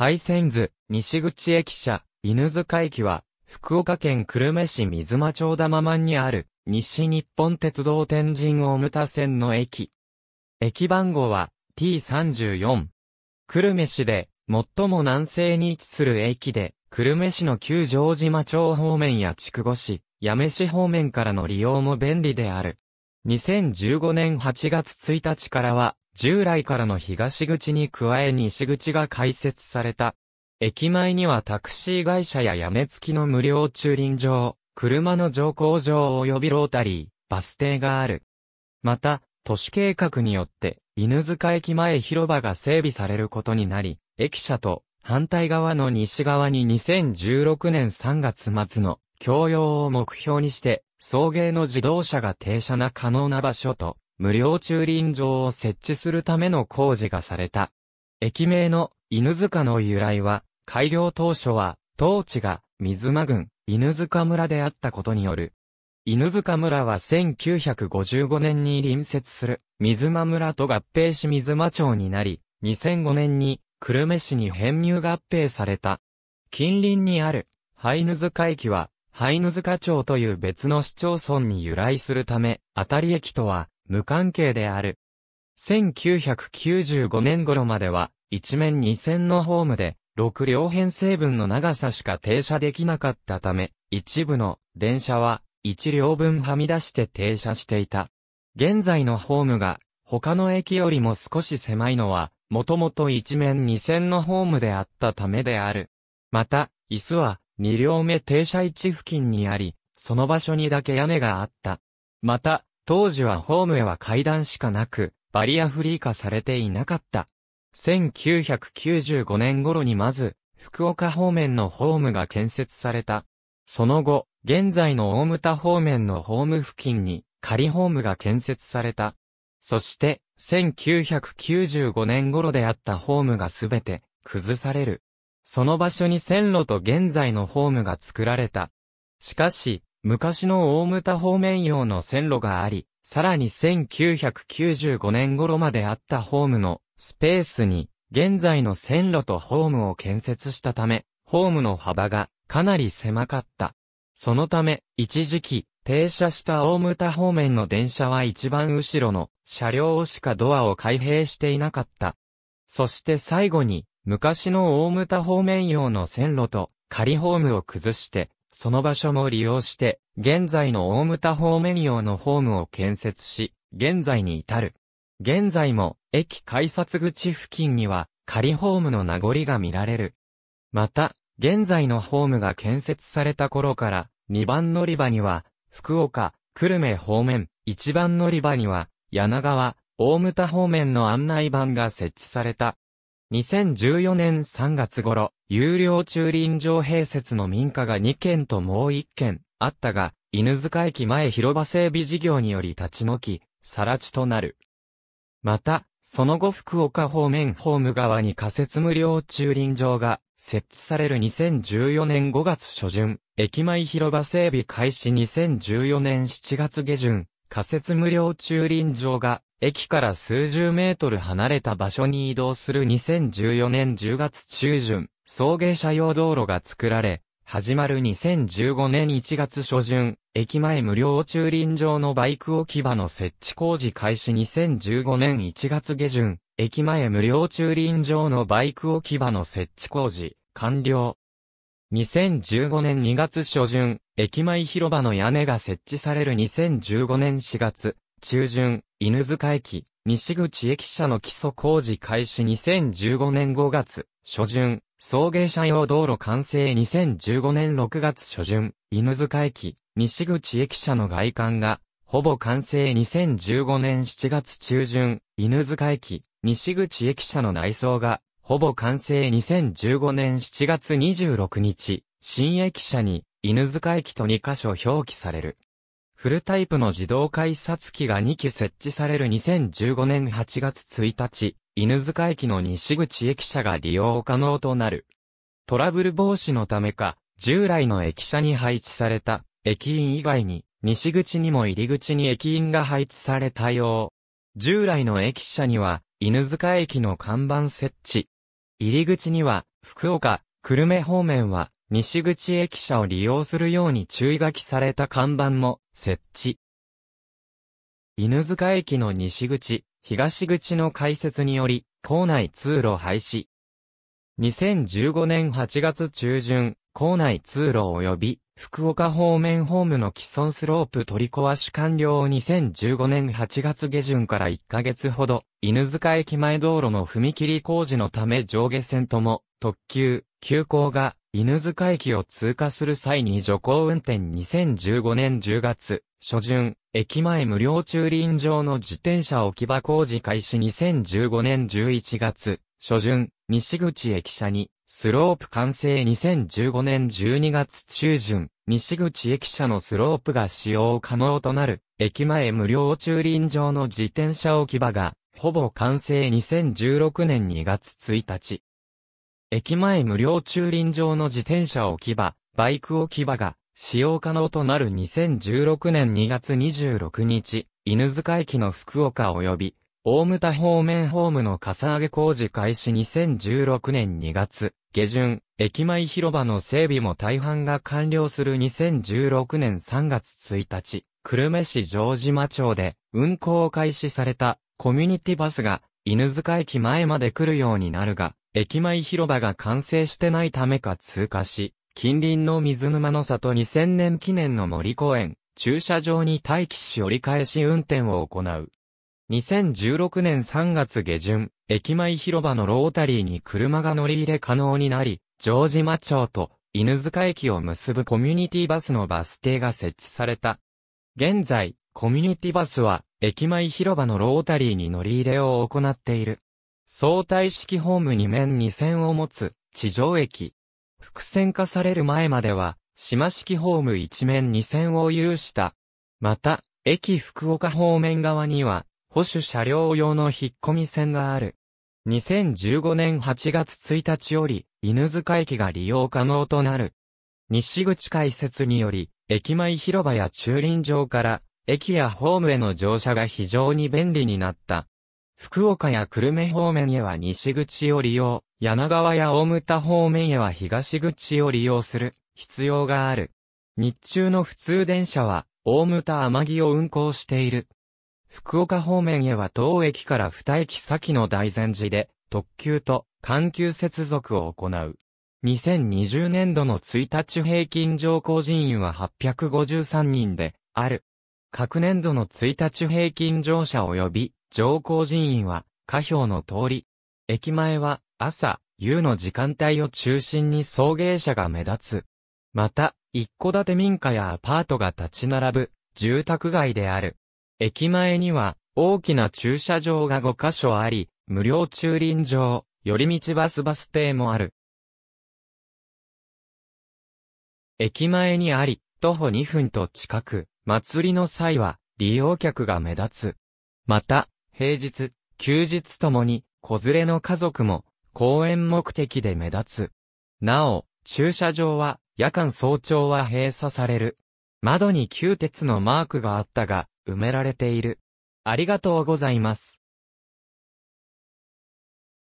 廃線図、西口駅舎、犬塚駅は、福岡県久留米市水間町玉満にある、西日本鉄道天神大牟田線の駅。駅番号は T34。久留米市で、最も南西に位置する駅で、久留米市の旧城島町方面や筑後市、八女市方面からの利用も便利である。2015年8月1日からは、従来からの東口に加え西口が開設された。駅前にはタクシー会社や屋根付きの無料駐輪場、車の乗降場及びロータリー、バス停がある。また、都市計画によって、犬塚駅前広場が整備されることになり、駅舎と反対側の西側に2016年3月末の共用を目標にして、送迎の自動車が停車な可能な場所と無料駐輪場を設置するための工事がされた。駅名の犬塚の由来は、開業当初は、当地が水間郡犬塚村であったことによる。犬塚村は1955年に隣接する水間村と合併し水間町になり、2005年に久留米市に編入合併された。近隣にある灰犬塚駅は灰犬塚町という別の市町村に由来するため、あたり駅とは無関係である。1995年頃までは、一面二線のホームで、6両編成分の長さしか停車できなかったため、一部の電車は1両分はみ出して停車していた。現在のホームが他の駅よりも少し狭いのは、もともと一面二線のホームであったためである。また、椅子は2両目停車位置付近にあり、その場所にだけ屋根があった。また、当時はホームへは階段しかなく、バリアフリー化されていなかった。1995年頃にまず、福岡方面のホームが建設された。その後、現在の大牟田方面のホーム付近に仮ホームが建設された。そして、1995年頃であったホームがすべて崩される。その場所に線路と現在のホームが作られた。しかし、昔の大牟田方面用の線路があり、さらに1995年頃まであったホームのスペースに、現在の線路とホームを建設したため、ホームの幅がかなり狭かった。そのため、一時期、停車した大牟田方面の電車は一番後ろの車両しかドアを開閉していなかった。そして最後に、昔の大牟田方面用の線路と仮ホームを崩して、その場所も利用して、現在の大牟田方面用のホームを建設し、現在に至る。現在も、駅改札口付近には、仮ホームの名残が見られる。また、現在のホームが建設された頃から、2番乗り場には、福岡、久留米方面、1番乗り場には、柳川、大牟田方面の案内板が設置された。2014年3月頃、有料駐輪場併設の民家が2軒ともう1軒あったが、犬塚駅前広場整備事業により立ち退き、更地となる。また、その後福岡方面ホーム側に仮設無料駐輪場が設置される2014年5月初旬、駅前広場整備開始2014年7月下旬、仮設無料駐輪場が駅から数十メートル離れた場所に移動する2014年10月中旬、送迎車用道路が作られ、始まる2015年1月初旬、駅前無料駐輪場のバイク置き場の設置工事開始2015年1月下旬、駅前無料駐輪場のバイク置き場の設置工事、完了。2015年2月初旬、駅前広場の屋根が設置される2015年4月、中旬、犬塚駅、西口駅舎の基礎工事開始2015年5月、初旬、送迎車用道路完成2015年6月初旬、犬塚駅、西口駅舎の外観が、ほぼ完成2015年7月中旬、犬塚駅、西口駅舎の内装が、ほぼ完成2015年7月26日、新駅舎に、犬塚駅と2カ所表記される。フルタイプの自動改札機が2機設置される2015年8月1日、犬塚駅の西口駅舎が利用可能となる。トラブル防止のためか、従来の駅舎に配置された、駅員以外に、西口にも入り口に駅員が配置されたよう。従来の駅舎には、犬塚駅の看板設置。入り口には、福岡、久留米方面は、西口駅舎を利用するように注意書きされた看板も設置。犬塚駅の西口、東口の開設により、構内通路廃止。2015年8月中旬、構内通路及び福岡方面ホームの既存スロープ取り壊し完了2015年8月下旬から1ヶ月ほど、犬塚駅前道路の踏切工事のため上下線とも、特急、急行が犬塚駅を通過する際に徐行運転2015年10月、初旬、駅前無料駐輪場の自転車置き場工事開始2015年11月、初旬、西口駅舎に、スロープ完成2015年12月中旬、西口駅舎のスロープが使用可能となる、駅前無料駐輪場の自転車置き場が、ほぼ完成2016年2月1日、駅前無料駐輪場の自転車置き場、バイク置き場が使用可能となる2016年2月26日、犬塚駅の福岡及び大牟田方面ホームのかさ上げ工事開始2016年2月下旬、駅前広場の整備も大半が完了する2016年3月1日、久留米市城島町で運行を開始されたコミュニティバスが犬塚駅前まで来るようになるが、駅前広場が完成してないためか通過し、近隣の水沼の里2000年記念の森公園、駐車場に待機し折り返し運転を行う。2016年3月下旬、駅前広場のロータリーに車が乗り入れ可能になり、城島町と犬塚駅を結ぶコミュニティバスのバス停が設置された。現在、コミュニティバスは、駅前広場のロータリーに乗り入れを行っている。相対式ホーム2面2線を持つ地上駅。複線化される前までは、島式ホーム1面2線を有した。また、駅福岡方面側には、保守車両用の引っ込み線がある。2015年8月1日より、犬塚駅が利用可能となる。西口開設により、駅前広場や駐輪場から、駅やホームへの乗車が非常に便利になった。福岡や久留米方面へは西口を利用、柳川や大牟田方面へは東口を利用する必要がある。日中の普通電車は、大牟田天城を運行している。福岡方面へは当駅から二駅先の大善寺で、特急と緩急接続を行う。2020年度の1日平均乗降人員は853人で、ある。各年度の1日平均乗車及び上皇人員は、下表の通り。駅前は、朝、夕の時間帯を中心に送迎車が目立つ。また、一戸建て民家やアパートが立ち並ぶ、住宅街である。駅前には、大きな駐車場が5カ所あり、無料駐輪場、寄り道バスバス停もある。駅前にあり、徒歩2分と近く、祭りの際は、利用客が目立つ。また、平日、休日ともに、子連れの家族も、公園目的で目立つ。なお、駐車場は、夜間早朝は閉鎖される。窓に旧鉄のマークがあったが、埋められている。ありがとうございます。